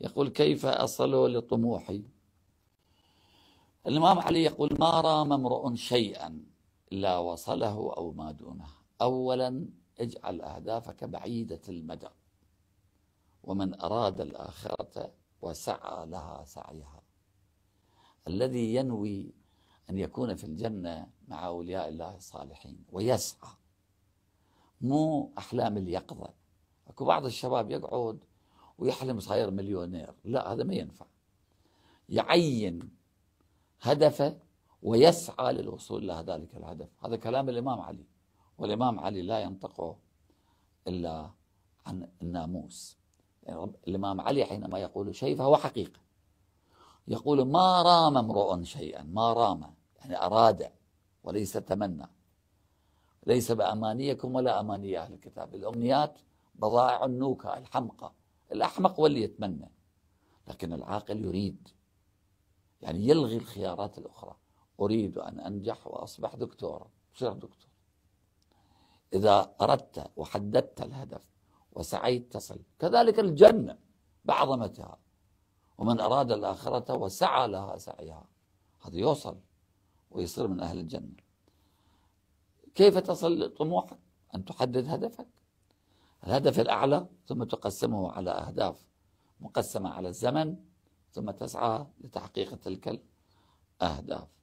يقول كيف أصل لطموحي الإمام علي يقول ما رام امرؤ شيئا إلا وصله أو ما دونه أولا اجعل أهدافك بعيدة المدى ومن أراد الآخرة وسعى لها سعيها الذي ينوي أن يكون في الجنة مع أولياء الله الصالحين ويسعى مو أحلام اليقظة أكو بعض الشباب يقعد ويحلم صاير مليونير لا هذا ما ينفع يعين هدفه ويسعى للوصول إلى ذلك الهدف هذا كلام الإمام علي والإمام علي لا ينطقه إلا عن الناموس يعني الإمام علي حينما يقول شيء فهو حقيقة يقول ما رام امرؤ شيئا ما رام يعني أراد وليس تمنى ليس بأمانيكم ولا أماني أهل الكتاب الأمنيات بضائع النوكة الحمقى الأحمق هو اللي يتمنى لكن العاقل يريد يعني يلغي الخيارات الأخرى أريد أن أنجح وأصبح دكتورا تصير دكتور إذا أردت وحددت الهدف وسعيت تصل كذلك الجنة بعظمتها ومن أراد الآخرة وسعى لها سعيها هذا يوصل ويصير من أهل الجنة كيف تصل طموحك أن تحدد هدفك الهدف الأعلى ثم تقسمه على أهداف مقسمة على الزمن ثم تسعى لتحقيق تلك الأهداف